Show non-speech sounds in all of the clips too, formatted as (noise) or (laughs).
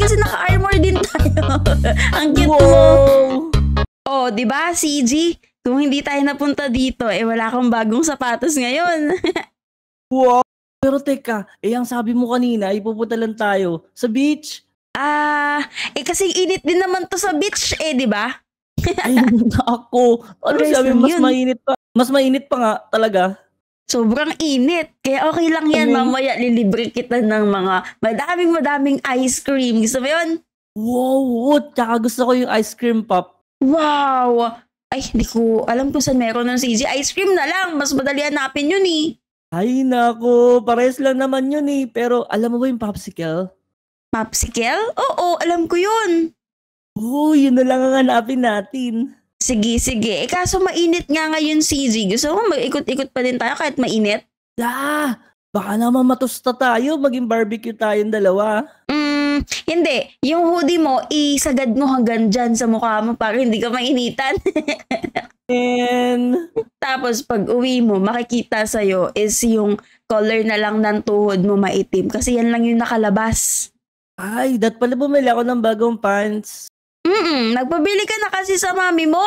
kasi naka-armor din tayo. (laughs) Ang cute Whoa. mo. Oh, 'di ba, CG? Kung hindi tayo napunta dito, eh wala akong bagong sapatos ngayon. (laughs) wow. Pero teka, eh ang sabi mo kanina, ipupunta lang tayo sa beach. Ah, uh, eh kasi init din naman to sa beach eh, 'di ba? Ay, (laughs) ako. Ano sabi, mas yun. mainit pa. Mas mainit pa nga talaga. Sobrang init. Kaya okay lang yan. Mm. Mamaya lilibre kita ng mga madaming madaming ice cream. Gusto mo yun? Wow! Tsaka gusto ko yung ice cream pop. Wow! Ay, hindi ko alam kung saan meron ng CG. Ice cream na lang. Mas madali hanapin yun eh. Ay, nako. Pares lang naman yun eh. Pero alam mo ba yung popsicle? Popsicle? Oo, alam ko yun. Oo, oh, yun na lang ang hanapin natin. Sige, sige. Eh kaso mainit nga ngayon CG. Gusto mo mag-ikot-ikot pa din tayo kahit mainit? Ah, baka naman matusta tayo. Maging barbecue tayong dalawa. Mm, hindi. Yung hoodie mo, isagad mo hanggang dyan sa mukha mo para hindi ka mainitan. (laughs) And... Tapos pag uwi mo, makikita sa'yo is yung color na lang ng tuhod mo maitim. Kasi yan lang yung nakalabas. Ay, dapat pala bumili ako ng bagong pants. Mm, nagpabili ka na kasi sa mami mo.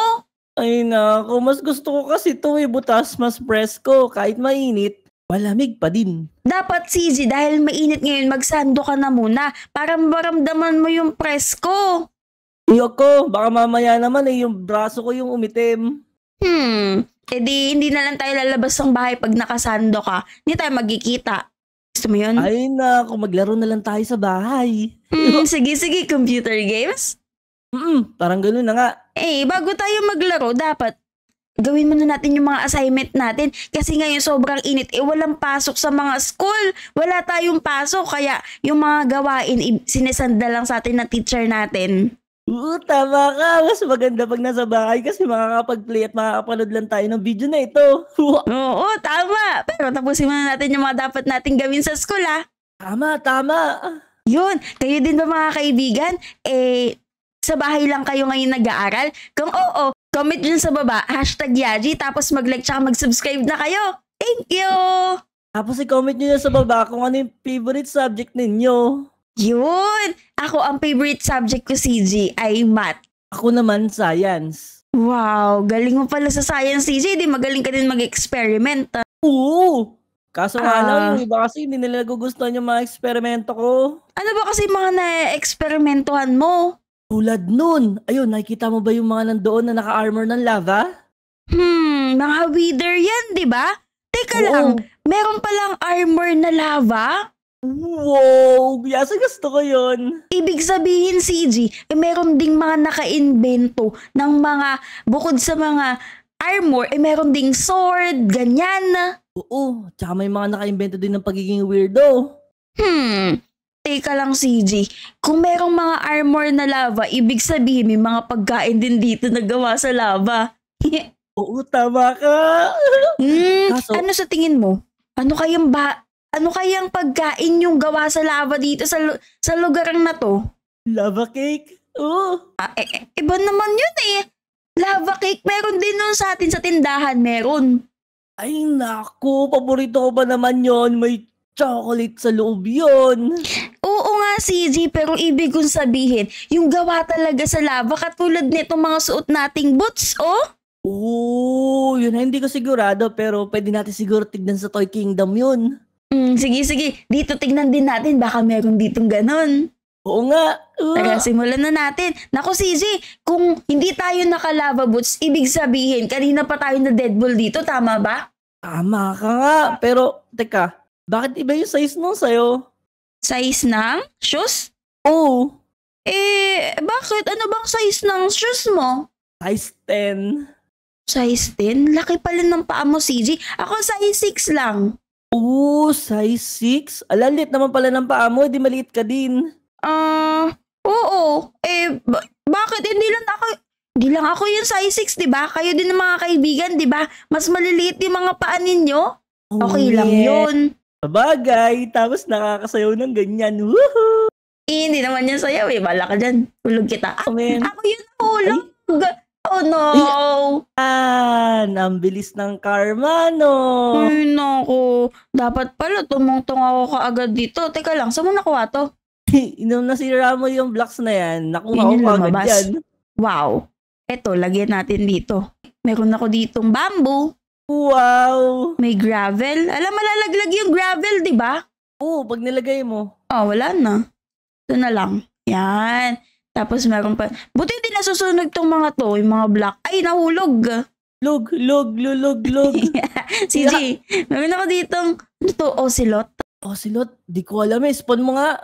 Ay nako, mas gusto ko kasi to eh, butas mas presko kahit mainit. Malamig pa din. Dapat, Sisi, dahil mainit ngayon, magsando ka na muna para maramdaman mo yung presko. Yoko, baka mamaya naman eh, yung braso ko yung umitim. Hmm, edi eh, hindi na lang tayo lalabas ng bahay pag nakasando ka. Hindi tayo magkikita. Gusto mo yun? Ay nako, maglaro na lang tayo sa bahay. Hmm, (laughs) sige, sige, computer games. Mm, parang ganoon na nga. Eh, bago tayo maglaro, dapat gawin muna natin yung mga assignment natin. Kasi ngayon sobrang init. Eh, walang pasok sa mga school. Wala tayong pasok. Kaya yung mga gawain, sinesanda lang sa atin ng teacher natin. Oo, tama ka. Mas maganda pag nasa bahay kasi makakapag-play at makakapanood lang tayo ng video na ito. (laughs) Oo, tama. Pero tapusin muna natin yung mga dapat natin gawin sa school, ha? Ah. Tama, tama. Yun, kayo din ba mga kaibigan? Eh, sa bahay lang kayo ngayon nag-aaral? Kung oo, comment dun sa baba, hashtag Yaji, tapos mag-like tsaka mag-subscribe na kayo. Thank you! Tapos i-comment nyo na sa baba kung ano yung favorite subject ninyo. Yun! Ako, ang favorite subject ko, CG, ay math. Ako naman, science. Wow, galing mo pala sa science, CJ. Di magaling ka din mag-experiment. Ah. Oo! Kaso nga uh, lang, ah. yung iba kasi hindi nila gugustuhan yung mga eksperimento ko. Ano ba kasi mga na-eksperimentuhan mo? Tulad nun, ayun, nakikita mo ba yung mga nandoon na naka-armor ng lava? Hmm, mga wither yan, di ba? Teka Oo. lang, meron palang armor na lava? Wow! Yasa gusto ko yun. Ibig sabihin, CG, eh, meron ding mga naka-invento ng mga, bukod sa mga armor, eh meron ding sword, ganyan. Oo, tsaka may mga naka-invento din ng pagiging weirdo. Hmm, Teka lang CJ, kung merong mga armor na lava, ibig sabihin may mga pagkain din dito na gawa sa lava. (laughs) Oo, tama ka. mm, Kaso, ano sa tingin mo? Ano kayang ba ano kayang pagkain yung gawa sa lava dito sa sa lugar na to? Lava cake? Oo. Ah, e, e, iba naman yun eh. Lava cake, meron din nun sa atin sa tindahan, meron. Ay nako, paborito ko ba naman yon May chocolate sa loob yun. Oo nga, CG, pero ibig kong sabihin, yung gawa talaga sa lava katulad nito mga suot nating boots, oh? Oo, yun hindi ko sigurado, pero pwede natin siguro tignan sa Toy Kingdom yun. Mm, sige, sige. Dito tignan din natin, baka meron ditong ganon. Oo nga. Uh. Tara, simulan na natin. Naku, CJ, kung hindi tayo nakalava boots, ibig sabihin, kanina pa tayo na deadball dito, tama ba? Tama ka nga. Pero, teka, bakit iba yung size nung sa'yo? Size ng shoes? Oo. Oh. Eh, bakit? Ano bang size ng shoes mo? Size 10. Size 10? Laki pala ng paa mo, CJ. Ako size 6 lang. Oo, size 6? Alalit naman pala ng paa mo, di maliit ka din. Ah, uh, oo. Eh, ba- bakit? Hindi lang ako, hindi lang ako yung size 6, di ba? Kayo din ng mga kaibigan, di ba? Mas maliliit yung mga paa ninyo. Oh, okay lang yun. Sabagay, tapos nakakasayaw ng ganyan. Woohoo! Eh, hindi naman yan sayaw eh. Bala ka dyan. Tulog kita. Ah, Amen. Ako yun hulog. Oh no! Yan! Ang bilis ng karma, no? Ay, naku. Dapat pala tumungtong ako kaagad dito. Teka lang, saan mo nakuha to? (laughs) Inom na sira mo yung blocks na yan. Nakuha ko agad yan. Wow. Eto, lagyan natin dito. Meron ako ditong bamboo. Wow! May gravel. Alam, malalaglag yung gravel, di ba? Oo, oh, pag nilagay mo. Oh, wala na. Ito na lang. Yan. Tapos meron pa. Buti din nasusunog tong mga to, yung mga block. Ay, nahulog. Log, log, log, log. (laughs) si G, meron ako ditong, ano to, ocelot? Ocelot? Di ko alam eh. Spawn mo nga.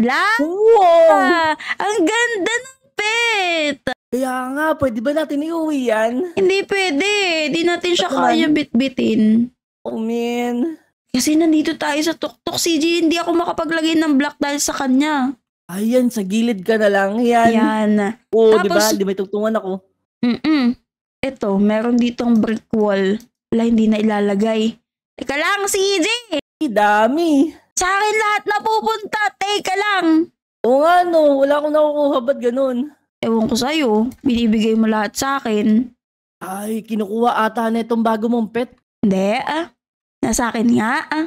Lang? Wow! Ang ganda ng pet! Kaya nga, pwede ba natin iuwi yan? Hindi pwede. Hindi natin siya Ba't kaya bitbitin. Oh, man. Kasi nandito tayo sa tuktok, CJ. Hindi ako makapaglagay ng block dahil sa kanya. Ayan, sa gilid ka na lang. Yan. Yan. Oo, di ba? Di ba tugtungan ako. Mm-mm. Ito, meron ditong brick wall. Wala, hindi na ilalagay. Teka lang, CJ! dami. Sa akin lahat napupunta! Teka lang! Oo nga no, wala akong nakukuha. Ba't ganun? Ewan ko sa'yo, binibigay mo lahat sa akin. Ay, kinukuha ata na itong bago mong pet. Hindi ah. Nasa akin nga ah.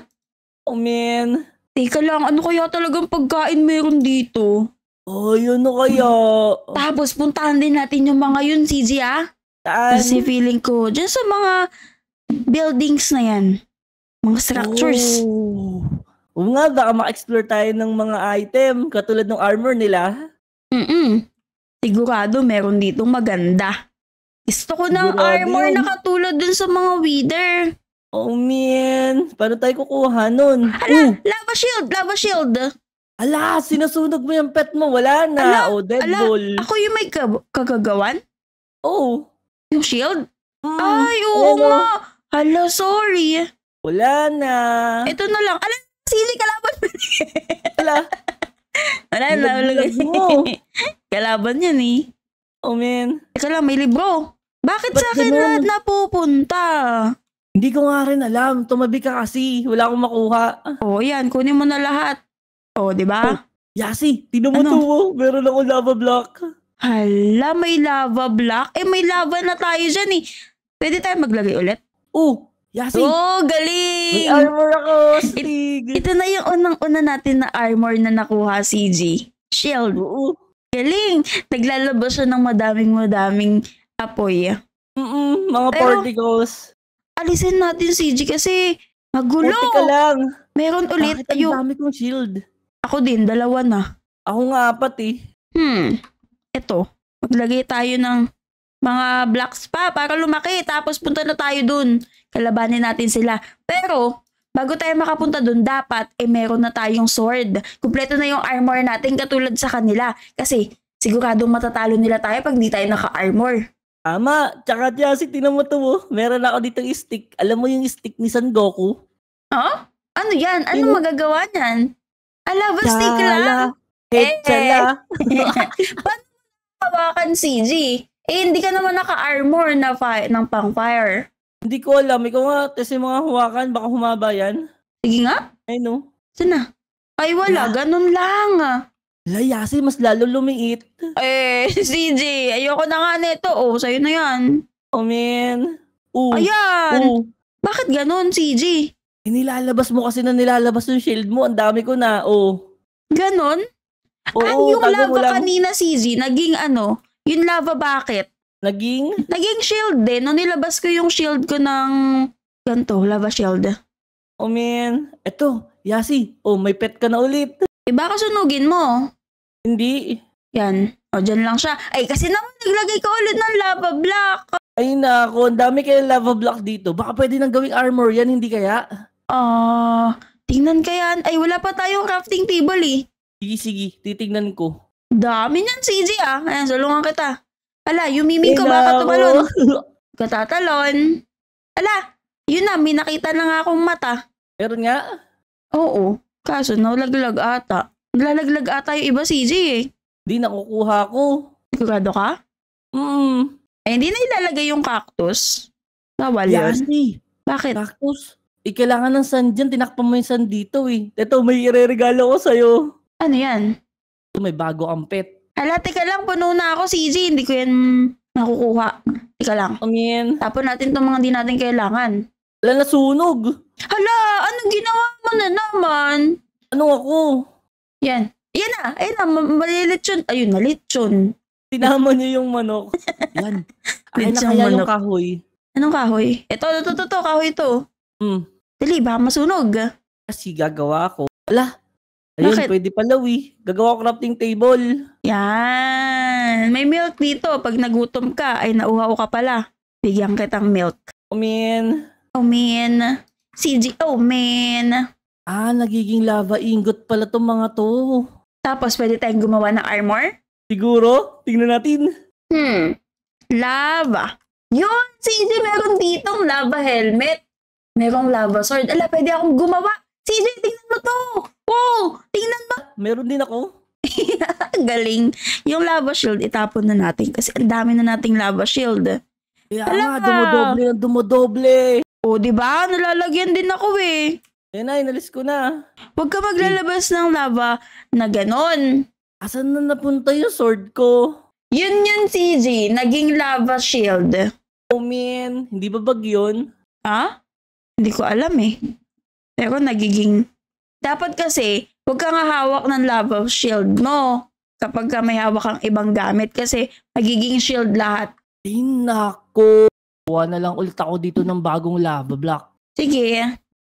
Oh man. Teka lang, ano kaya talagang pagkain meron dito? Ay, ano kaya? Tapos puntahan din natin yung mga yun, CJ ah. Kasi feeling ko, dyan sa mga buildings na yan. Mga structures. Oh. nga, baka ma-explore tayo ng mga item katulad ng armor nila. Mm-mm. Sigurado meron ditong maganda. Gusto ko ng Sigurado armor yun. na katulad dun sa mga wither. Oh man, paano tayo kukuha nun? Ala, Ooh. lava shield, lava shield. Ala, sinasunog mo yung pet mo, wala na. Ala, oh, dead ala, ball. Ako yung may ka- kagagawan? Oh. Yung shield? Mm, Ay, oo ano? nga. Hala, sorry. Wala na. Ito na lang. Ala, sili kalaban (laughs) mo. ala. Wala na. Wala na. Kalaban yan eh. Oh man. Teka lang, may libro. Bakit Ba't sa akin ganun? lahat napupunta? Hindi ko nga rin alam. Tumabi ka kasi. Wala akong makuha. Oh, yan. Kunin mo na lahat. Oh, di ba? Oh, Yasi, tinan mo ano? to. Oh. Meron akong lava block. Hala, may lava block? Eh, may lava na tayo dyan eh. Pwede tayo maglagay ulit? Oh, Yasi. Oh, galing! May armor ako, Stig. It, ito na yung unang-una natin na armor na nakuha, CG. Shield. Oo. Galing! Naglalabas siya ng madaming-madaming apoy. Mm-mm, mga Pero, particles. Alisin natin si G kasi magulo. Buti ka lang. Meron ulit. Bakit ang dami kong shield? Ako din, dalawa na. Ako nga apat eh. Hmm. Ito, maglagay tayo ng mga blocks pa para lumaki. Tapos punta na tayo dun. Kalabanin natin sila. Pero, Bago tayo makapunta doon, dapat eh meron na tayong sword. Kumpleto na yung armor natin katulad sa kanila. Kasi siguradong matatalo nila tayo pag di tayo naka-armor. Tama. Tsaka Jasi, tinan mo to mo. Oh. Meron ako ditong stick. Alam mo yung stick ni San Goku? Huh? Ano yan? Ano yung... magagawa niyan? Ala, ba stick lang? Hechala. Eh, Paano (laughs) hawakan CG? Eh, hindi ka naman naka-armor na fi- ng pang-fire. Hindi ko alam. Ikaw nga, kasi mga huwakan, baka humaba yan. Sige nga. I know. Sana? Ay, wala. Yeah. Ganun lang. Layasi, mas lalo lumiit. Eh, (laughs) CJ, ayoko na nga nito. Oh, sa'yo na yan. Oh, man. Ooh. Ayan. Ooh. Bakit ganun, CJ? Inilalabas mo kasi na nilalabas yung shield mo. Ang dami ko na, oh. Ganun? Oo, Ang yung lava kanina, CJ, naging ano, yung lava bakit? Naging? Naging shield din. Nung nilabas ko yung shield ko ng ganto, lava shield. Oh man, eto, Yasi, oh may pet ka na ulit. Iba eh, ka sunugin mo. Hindi. Yan. O, oh, dyan lang siya. Ay, kasi naman naglagay ka ulit ng lava block. Ay nako, ang dami kayo lava block dito. Baka pwede nang gawing armor yan, hindi kaya? Ah, uh, tingnan ka yan. Ay, wala pa tayong crafting table eh. Sige, sige. Titignan ko. Dami niyan, CJ ah. Ayan, salungan kita. Ala, yumiming ko baka tumalon. (laughs) Katatalon. Ala, yun na, may nakita na nga akong mata. Meron nga? Oo. Kaso nalaglag ata. Naglalaglag ata yung iba CJ eh. Hindi nakukuha ko. Sigurado ka? Mm. Eh, hindi na ilalagay yung cactus. Bawal yun. Yasi. Bakit? Cactus. Eh, kailangan ng sand dyan. Tinakpan mo yung sand dito eh. Ito, may ireregalo ko sa'yo. Ano yan? Ito, may bago ang pet. Hala, teka lang, puno na ako, CJ. Hindi ko yan makukuha. Teka lang. Pangin. Tapon natin itong mga hindi natin kailangan. Hala, nasunog. Hala, anong ginawa mo na naman? Ano ako? Yan. Yan na, (laughs) ayun na, malilitsyon. Ayun, malitsyon. Tinama niyo yung manok. Yan. Ay, na kaya manok. yung kahoy. Anong kahoy? Ito, ito, ito, ito, kahoy ito. Hmm. Dali, baka masunog. Kasi gagawa ako. Ala, Ayun, Bakit? pwede palawi. Gagawa ko crafting table. Yan. May milk dito. Pag nagutom ka, ay nauhaw ka pala. Bigyan kitang milk. Oh, man. Oh, man. CG, oh, man. Ah, nagiging lava ingot pala tong mga to. Tapos, pwede tayong gumawa ng armor? Siguro. Tingnan natin. Hmm. Lava. Yun, CG, meron ditong lava helmet. Merong lava sword. Ala, pwede akong gumawa. CJ, tingnan mo to! Wow! Tingnan mo! Meron din ako. (laughs) Galing. Yung lava shield, itapon na natin. Kasi ang dami na nating lava shield. Kaya yeah, nga, dumodoble na dumodoble. O, oh, di ba? Nalalagyan din ako eh. Yan na, inalis ko na. Huwag ka maglalabas ng lava na ganon. Asan na napunta yung sword ko? Yun yun, CJ. Naging lava shield. Oh man, hindi ba bag yun? Ha? Hindi ko alam eh. Pero nagiging... Dapat kasi, huwag kang hawak ng lava shield mo kapag ka may hawak kang ibang gamit kasi magiging shield lahat. Ay, nako. Kuha na lang ulit ako dito ng bagong lava block. Sige.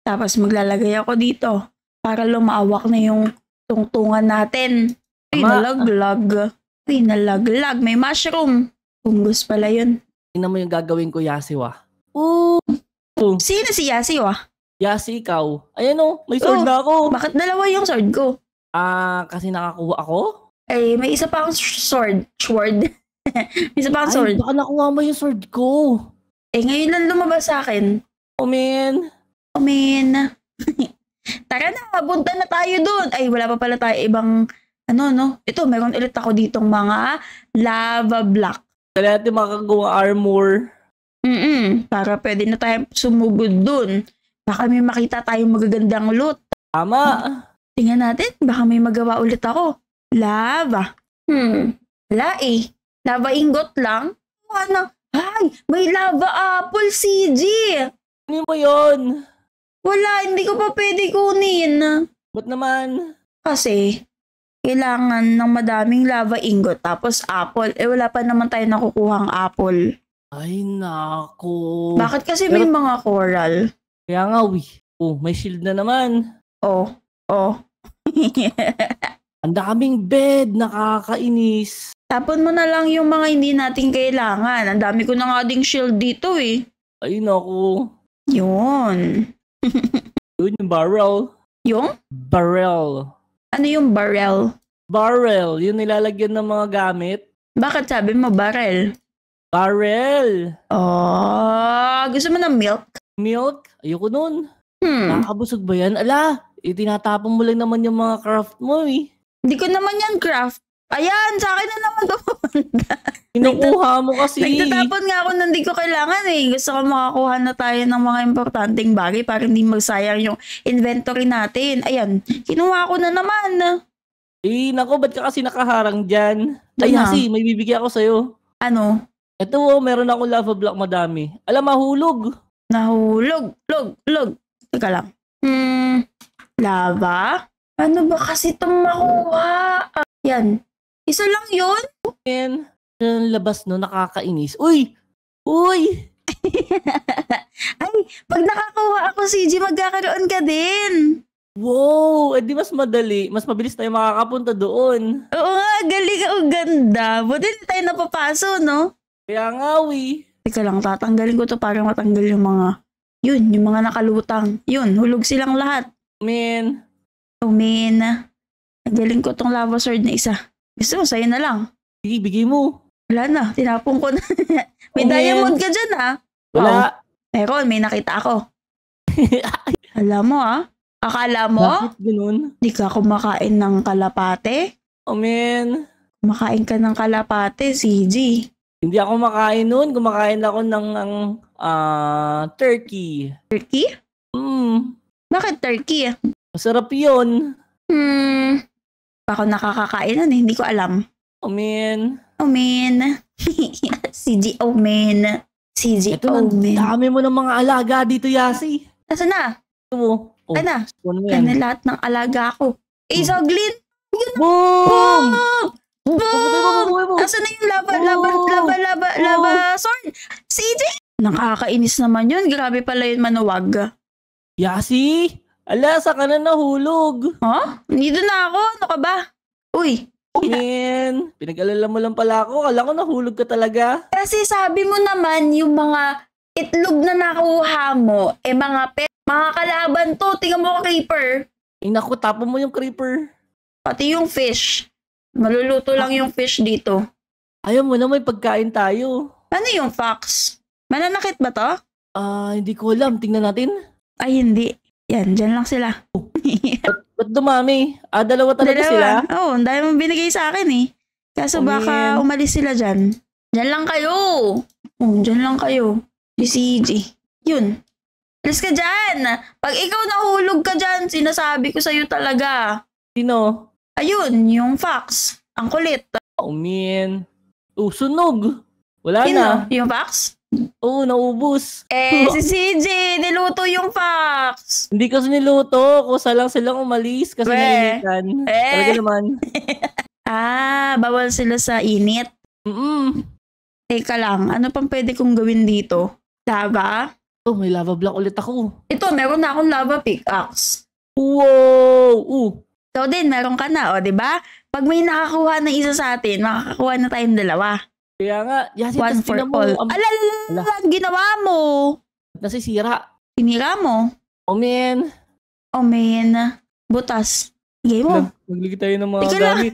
Tapos maglalagay ako dito para lumawak na yung tungtungan natin. Ay, Ma- nalaglag. Ay, May mushroom. Fungus pala yun. Tingnan mo yung gagawin ko, Yasiwa. Oo. Sino si Yasiwa? Yasi, ikaw. Ayan o, oh, may sword oh, na ako. Bakit dalawa yung sword ko? Ah, uh, kasi nakakuha ako? Eh, may isa pa akong sword. Sword. (laughs) may isa pa akong sword. Ay, baka nakuha mo yung sword ko. Eh, ngayon lang lumabas sa akin. Oh, man. Oh, man. (laughs) Tara na, punta na tayo doon. Ay, wala pa pala tayo ibang, ano, no? Ito, meron ulit ako ditong mga lava block. Kaya natin makagawa armor. Mm-mm, para pwede na tayo sumugod doon. Baka may makita tayong magagandang loot. Tama. Tingnan natin, baka may magawa ulit ako. Lava. Hmm, wala eh. Lava ingot lang? O ano? Ay, may lava apple, CG! Ano mo yon? Wala, hindi ko pa pwede kunin. Ba't naman? Kasi, kailangan ng madaming lava ingot tapos apple. Eh wala pa naman tayo nakukuhang apple. Ay, nako. Bakit kasi may mga coral? Kaya nga, we. Oh, may shield na naman. Oh, oh. (laughs) Ang daming bed, nakakainis. Tapon mo na lang yung mga hindi natin kailangan. Ang dami ko na nga ding shield dito eh. Ay naku. Yun. (laughs) Yun yung barrel. Yung? Barrel. Ano yung barrel? Barrel. Yung nilalagyan ng mga gamit. Bakit sabi mo barrel? Barrel. Oh, gusto mo ng milk? milk, ayoko nun. Hmm. Nakakabusog ba yan? Ala, itinatapon mo lang naman yung mga craft mo eh. Hindi ko naman yan craft. Ayan, sa akin na naman papunta. (laughs) Kinukuha mo kasi. Eh. Nagtatapon nga ako hindi ko kailangan eh. Gusto ko makakuha na tayo ng mga importanteng bagay para hindi magsayang yung inventory natin. Ayan, kinuha ko na naman. Eh, nako, ba't ka kasi nakaharang dyan? Ay, kasi, may bibigyan ako sa'yo. Ano? Ito, oh, meron akong lava block madami. Alam, mahulog. Nahulog, log, log. Teka lang. Hmm, lava? Ano ba kasi itong makuha? Ah, yan. Isa lang yun? Yan. yung labas no, nakakainis. Uy! Uy! (laughs) Ay, pag nakakuha ako, CJ, magkakaroon ka din. Wow! edi eh, mas madali. Mas mabilis tayo makakapunta doon. Oo nga, galing. Ang ganda. Buti na tayo napapaso, no? Kaya nga, we. Teka lang, tatanggalin ko to para matanggal yung mga, yun, yung mga nakalutang. Yun, hulog silang lahat. Min. Oh, min. Tanggalin ko tong lava sword na isa. Gusto mo, sa'yo na lang. Sige, bigay mo. Wala na, tinapong ko na. (laughs) may oh, diamond ka dyan, ha? Ah. Wala. Oh, meron, may nakita ako. (laughs) Alam mo, ha? Ah. Akala mo? Bakit ganun? Di ka kumakain ng kalapate? Oh, man. Kumakain ka ng kalapate, CG. Hindi ako makain noon. Kumakain ako ng uh, turkey. Turkey? Mm. Bakit turkey? Masarap yun. Hmm. Ako nakakakain nun eh. Hindi ko alam. Omen. Omen. (laughs) CG Omen. CG Ito Omen. Ito dami mo ng mga alaga dito, Yasi. Nasaan na? Ito mo. Oh, ano? Ano lahat ng alaga ko. Isoglin! Eh, oh. Boom! Boom! Oh, oh, oh, oh, oh na yung lava, lava, lava, lava, lava sword? CJ! E Nakakainis naman yun. Grabe pala yun manuwag. Yasi! Ala, sa ka na nahulog. Huh? Nandito na ako. Ano ka ba? Uy. Man, pinag-alala mo lang pala ako. Kala ko nahulog ka talaga. Kasi sabi mo naman yung mga itlog na nakuha mo, eh mga pe, mga kalaban to. Tingnan mo ka creeper. Eh naku, tapo mo yung creeper. Pati yung fish. Maluluto lang ah. yung fish dito. Ayaw mo na may pagkain tayo. Ano yung fox? Mananakit ba to? Ah, hindi ko alam. Tingnan natin. Ay, hindi. Yan, dyan lang sila. Oh. ba't, ba't dumami? Ah, dalawa talaga dalawa. sila? Oo, oh, ang mo binigay sa akin eh. Kaso oh, baka man. umalis sila dyan. Dyan lang kayo! Oh, dyan lang kayo. BCG. E Yun. Alis ka dyan! Pag ikaw nahulog ka dyan, sinasabi ko sa'yo talaga. Sino? Ayun, yung fax. Ang kulit. Oh, man. Usunog. Oh, Wala Yun na. Yung fax? Oo, oh, naubos. Eh, (laughs) si CJ, niluto yung fax. Hindi kasi niluto. Kusa lang silang umalis kasi Weh. nainitan. Eh. Talaga naman. (laughs) ah, bawal sila sa init. Mm-mm. Teka lang, ano pang pwede kong gawin dito? Lava? Oh, may lava block ulit ako. Ito, meron na akong lava pickaxe. Wow! Uh, So din, meron ka na, o, oh, di ba? Pag may nakakuha na isa sa atin, makakakuha na tayong dalawa. Kaya nga, yasin, One for mo, all. Ang... Um, Alala, ang ginawa mo. Nasisira. Sinira mo. Oh, man. Oh, man. Butas. Sige mo. Magligit tayo ng mga Teka gamit.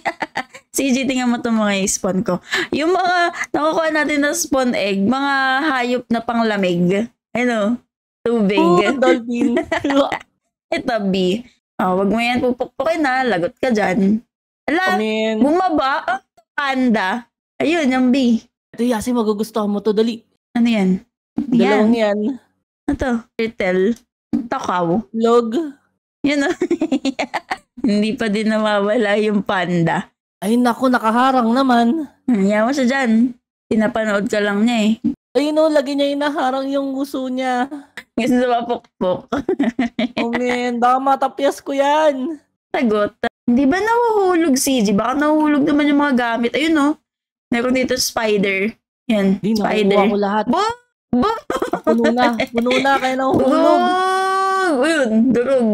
(laughs) CG, tingnan mo itong mga spawn ko. Yung mga nakukuha natin na spawn egg, mga hayop na panglamig. Ano? Tubig. Oh, dolphin. (laughs) Ito, B. Oh, wag mo yan pupukpukin na, lagot ka diyan. Ala, I mean, bumaba, oh, panda. Ayun, yung B. Ito, Yasi, magugustuhan mo to, dali. Ano yan? Dalawang yan. yan. Ito, turtle, takaw. Log. Yun, oh. (laughs) Hindi pa din nawawala yung panda. Ay, naku, nakaharang naman. Hayaan mo siya dyan. Pinapanood ka lang niya eh. Ayun no, lagi niya inaharang yung gusto niya. Gusto sa mapukpok. (laughs) oh man, baka matapyas ko yan. Sagot. Hindi ba nahuhulog si G? Baka nahuhulog naman yung mga gamit. Ayun no. Meron dito spider. Yan, Di, spider. Hindi, lahat. Bo! Bo! puno na. Puno na, kaya nahuhulog. Durog! Ayun, durog.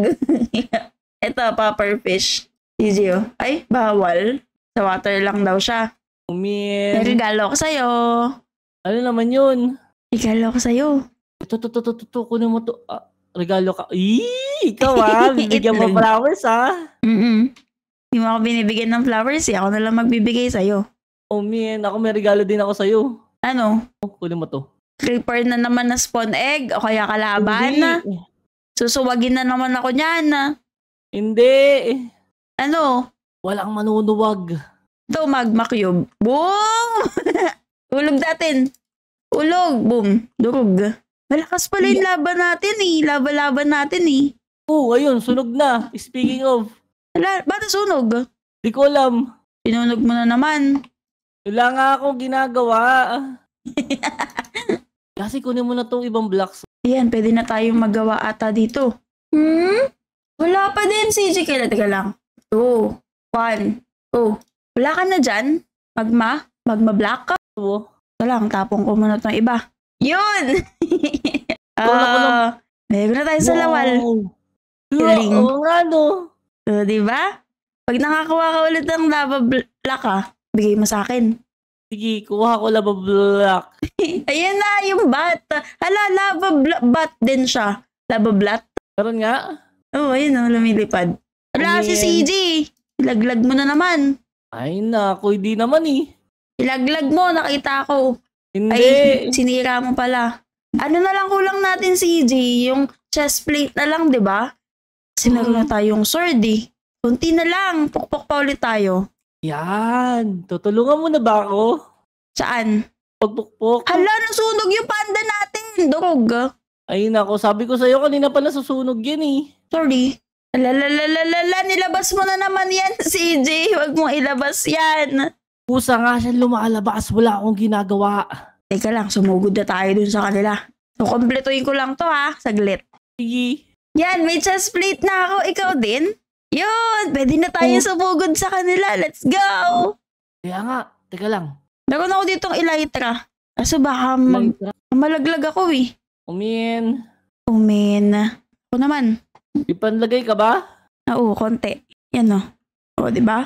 yeah. Ito, pufferfish. Easy oh. Ay, bawal. Sa water lang daw siya. Umin. Oh, May regalo ko sa'yo. Ano naman yun? Regalo ko sa'yo. Ito, ito, ito, ito, kunin mo to. Ah, regalo ka. Eee, ikaw ah, (laughs) bibigyan mo flowers ah. Mm-mm. Hindi mo ako binibigyan ng flowers eh. Ako na lang magbibigay sa'yo. Oh man, ako may regalo din ako sa'yo. Ano? Oh, kunin mo to. Prepare na naman na spawn egg o kaya kalaban na. Susuwagin na naman ako niyan na. Ah. Hindi. Ano? Walang manunuwag. Ito, magma cube. Boom! (laughs) Ulog natin. Ulog. Boom. Durog. Malakas pala yung laban natin eh. Laban-laban natin eh. Oo, oh, ngayon. Sunog na. Speaking of. Wala, ba't sunog? Hindi ko alam. Sinunog mo na naman. Wala nga akong ginagawa. (laughs) Kasi kunin mo na tong ibang blocks. Ayan, pwede na tayong magawa ata dito. Hmm? Wala pa din, CJ. Kailan, taga lang. Two, one, oh. Wala ka na dyan? Magma? Magma black ka? Oo. Ito lang, tapong umunot ng iba. Yun! (laughs) Ah, uh, mayroon na tayo sa wow. lawal. Piling. Oo nga, no. So, di ba? Pag nakakuha ka ulit ng lava block, ha? Ah, bigay mo sa akin. Sige, kuha ko lava block. (laughs) Ayan na, yung bat. Hala, lava bl- bat din siya. Lava block. Karon nga. Oo, oh, ayun na, lumilipad. Wala si CJ. Laglag mo na naman. Ay nako, ako hindi naman eh. Ilaglag mo, nakita ko. Hindi. Ay, sinira mo pala. Ano na lang kulang natin, CJ? Yung chest plate na lang, di ba? Kasi na hmm. tayong sword eh. Kunti na lang, pukpok pa ulit tayo. Yan. Tutulungan mo na ba ako? Saan? Pagpukpok. Hala, nasunog yung panda natin. Durog. Ayun nako, sabi ko sa'yo kanina pala susunog yan eh. Sorry. Lalalalala, nilabas mo na naman yan, (laughs) CJ. Huwag mong ilabas yan. Pusa nga siya lumalabas, wala akong ginagawa. Teka lang, sumugod na tayo dun sa kanila. So, kompletuhin ko lang to ha, saglit. Sige. Yan, may chest plate na ako, ikaw din. Yun, pwede na tayo oh. sumugod sa kanila, let's go! Kaya nga, teka lang. Meron ako ditong elytra. Kaso baka mag malaglag ako eh. Umin. Umin. Ako naman. Ipanlagay ka ba? Oo, konti. Yan o. Oh. O, oh, di ba?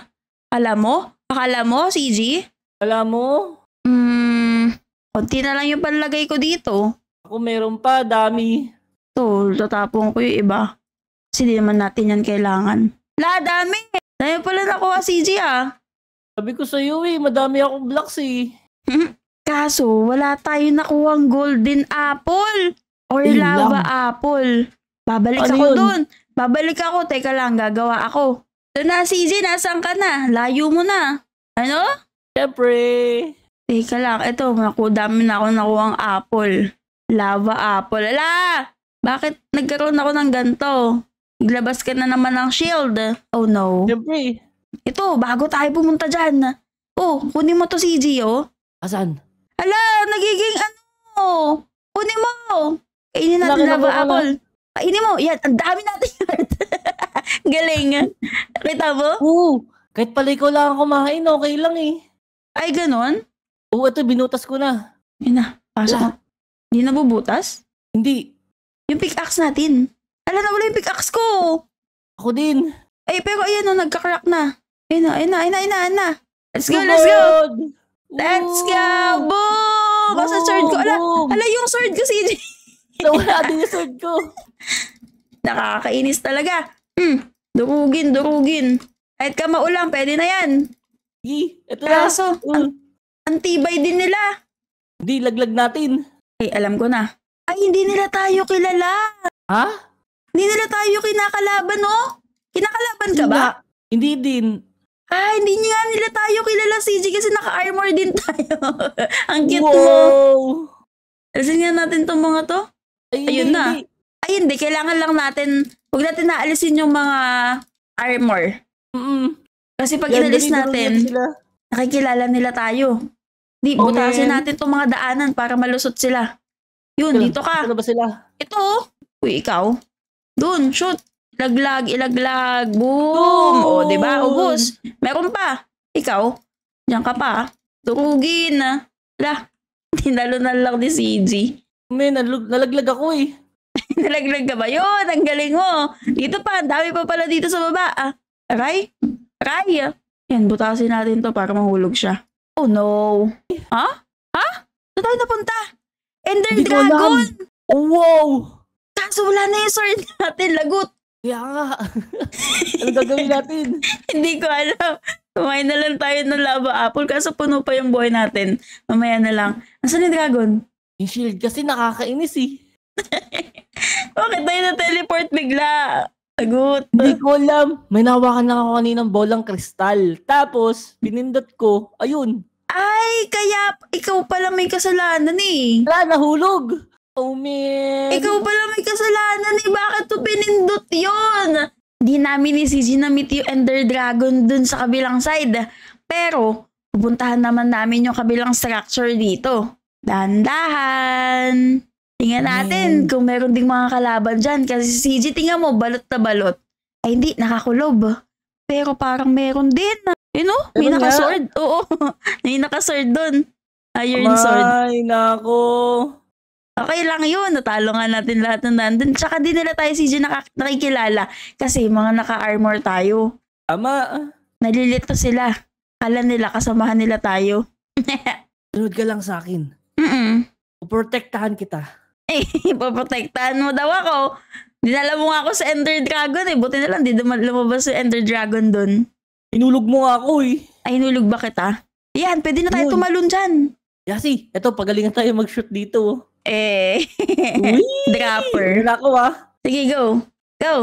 Alam mo, Akala mo, CG? Akala mo? Hmm, konti na lang yung panlagay ko dito. Ako meron pa, dami. Ito, tatapon ko yung iba. Kasi di naman natin yan kailangan. La, dami! Dami pala nakuha, CG ah. Sabi ko sa'yo eh, madami akong blocks eh. Hmm, kaso, wala tayo nakuhang golden apple or Ilang. lava apple. Babalik ano ako doon. Babalik ako. Teka lang, gagawa ako. Doon na, CJ. Nasaan ka na? Layo mo na. Ano? Siyempre. Teka lang, ito, naku, dami na ako nakuha ang apple. Lava apple. Ala! Bakit nagkaroon ako ng ganito? Naglabas ka na naman ng shield. Oh no. Siyempre. Ito, bago tayo pumunta dyan. Oh, kunin mo to si Gio. Oh. Asan? Ala, nagiging ano? Kunin mo. Kainin natin Laki lava na ano? apple. Kainin mo. Yan, ang dami natin yan. (laughs) Galing. Kita mo? Oo. Kahit pala ikaw lang kumain, okay lang eh. Ay, ganon? Oo, ito, binutas ko na. Yun na, pasok Hindi na bubutas? Hindi. Yung pickaxe natin. Ala, nawala yung pickaxe ko. Ako din. Ay, pero ayan o, no, nagka-crack na. Ayun o, ayun na, ayun na, ayun na, ayun na. Let's go, let's go. Let's go. Boom! Basta sword ko. Ala, ala yung sword ko, CJ. Nawala (laughs) din yung sword ko. (laughs) Nakakainis talaga. Hmm, durugin, durugin. Kahit ka maulang, pwede na yan. Hi, ito na. Kaso, mm. ang, tibay din nila. Hindi, laglag natin. Ay, alam ko na. Ay, hindi nila tayo kilala. Ha? Hindi nila tayo kinakalaban, no? Oh. Kinakalaban ka ba? Hindi din. Ay, ah, hindi nga nila tayo kilala, CJ, kasi naka-armor din (laughs) tayo. ang cute Whoa. mo. Alisin nga natin tong mga to. Ay, Ayun hindi, na. Hindi. Ay, hindi. Kailangan lang natin, huwag natin naalisin yung mga armor. Mm-mm. Kasi pag Yan, inalis natin, nakikilala nila tayo. Di, okay. butasin natin itong mga daanan para malusot sila. Yun, Kala, dito ka. Ano ba sila? Ito. Oh. Uy, ikaw. Doon, shoot. Laglag, ilaglag. Boom. Boom. O, di ba? Ubus. Meron pa. Ikaw. Diyan ka pa. Durugin. Lah. (laughs) Tinalunan lang ni CG. May nalug- nalaglag ako eh. (laughs) nalaglag ka ba? Yun, ang galing mo. Dito pa, ang dami pa pala dito sa baba. Ah. Aray! Aray! Yan, butasin natin to para mahulog siya. Oh no! Ha? Ha? Huh? Saan tayo napunta? Ender Hindi Dragon! Oh, wow! Kaso wala na yung sword natin, lagot! Kaya nga. (laughs) ano gagawin natin? (laughs) Hindi ko alam. Kumain na lang tayo ng lava apple kaso puno pa yung buhay natin. Mamaya na lang. Nasaan yung dragon? Yung shield kasi nakakainis eh. (laughs) Bakit tayo na-teleport bigla? Sagot. Hindi ko alam. May nawakan lang ako kaninang bolang kristal. Tapos, pinindot ko. Ayun. Ay, kaya ikaw pala may kasalanan eh. Wala, nahulog. Oh man. Ikaw pala may kasalanan eh. Bakit to pinindot yon? Di namin ni CG na meet yung Ender Dragon dun sa kabilang side. Pero, pupuntahan naman namin yung kabilang structure dito. Dandahan! Tingnan natin Ayan. kung meron ding mga kalaban dyan. Kasi si CJ, tingnan mo, balot na balot. Ay, hindi, nakakulob. Pero parang meron din. You know, may Ewan nakasword. Nga. Oo, (laughs) may nakasword doon. Iron Amay, sword. Ay, nako. Okay lang yun. Natalo nga natin lahat ng nandun. Tsaka di nila tayo CJ naka- nakikilala. Kasi mga naka-armor tayo. Ama. Nalilito sila. Kala nila, kasamahan nila tayo. (laughs) Sunod ka lang sa akin. Mm-mm. Protektahan kita. Eh, (laughs) ipoprotektahan mo daw ako. Dinala mo nga ako sa Ender Dragon eh. Buti na lang, di lumabas yung Ender Dragon dun. Inulog mo nga ako eh. Ay, inulog ba kita? Yan, pwede na tayo Uy. tumalon dyan. Yasi, eto, pagalingan tayo mag-shoot dito. Oh. Eh, Uy! (laughs) dropper. Wala ko ah. Sige, go. Go.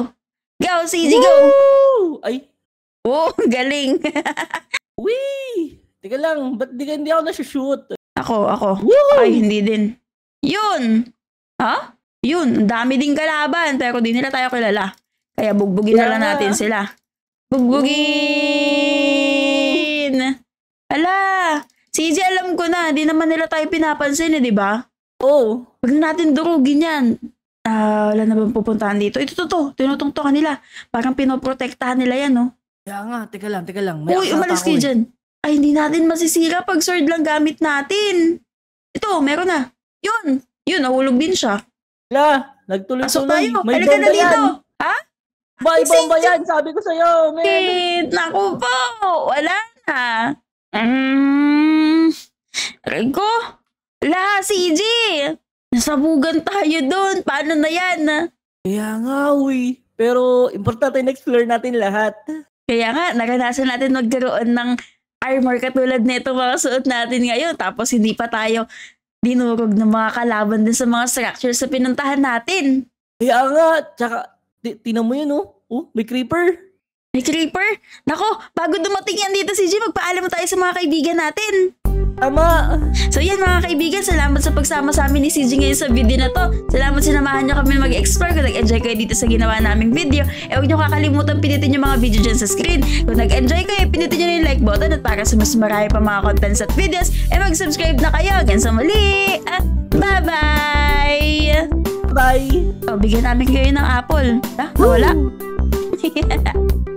Go, CG, go. Ay. Oh, (laughs) galing. Uy! Teka lang, ba't di, hindi ako na shoot Ako, ako. Woo! Ay, hindi din. Yun! Ha? Yun, dami ding kalaban pero di nila tayo kilala. Kaya bugbugin na lang natin sila. Bugbugin! Ooh. Ala! CJ, alam ko na. Di naman nila tayo pinapansin eh, di ba? Oo. Oh. Huwag natin durugin yan. Ah, uh, wala na bang pupuntahan dito? Ito, to, to. Tinutungtokan nila. Parang pinoprotektahan nila yan, no? Oh. Kaya nga, teka lang, teka lang. May Uy, umalis kayo eh. dyan. Ay, hindi natin masisira pag sword lang gamit natin. Ito, meron na. Yun! Yun, nahulog din siya. La, nagtuloy so, tayo. May Halika na Ha? May bomba yan, sabi ko sa'yo. May... Kid, naku po. Wala na. Mm, Rico, la, CJ. Nasabugan tayo doon. Paano na yan? Kaya nga, uy. Pero importante na-explore natin lahat. Kaya nga, naranasan natin magkaroon ng armor katulad nito mga suot natin ngayon. Tapos hindi pa tayo dinurog ng mga kalaban din sa mga structures sa pinuntahan natin. Kaya nga, tsaka, t- tinan mo yun oh. Oh, may creeper. May creeper? Nako, bago dumating yan dito si Jim, magpaalam mo tayo sa mga kaibigan natin. Tama! So yan mga kaibigan, salamat sa pagsama sa amin ni CJ ngayon sa video na to. Salamat sinamahan nyo kami mag-explore. Kung nag-enjoy kayo dito sa ginawa naming video, eh huwag nyo kakalimutan pinitin yung mga video dyan sa screen. Kung nag-enjoy kayo, pinitin nyo yung like button at para sa mas marami pa mga contents at videos, eh mag-subscribe na kayo. Hanggang sa muli! At ah, bye-bye! Bye! O, oh, bigyan namin kayo ng apple. Ha? Ah, Wala? (laughs)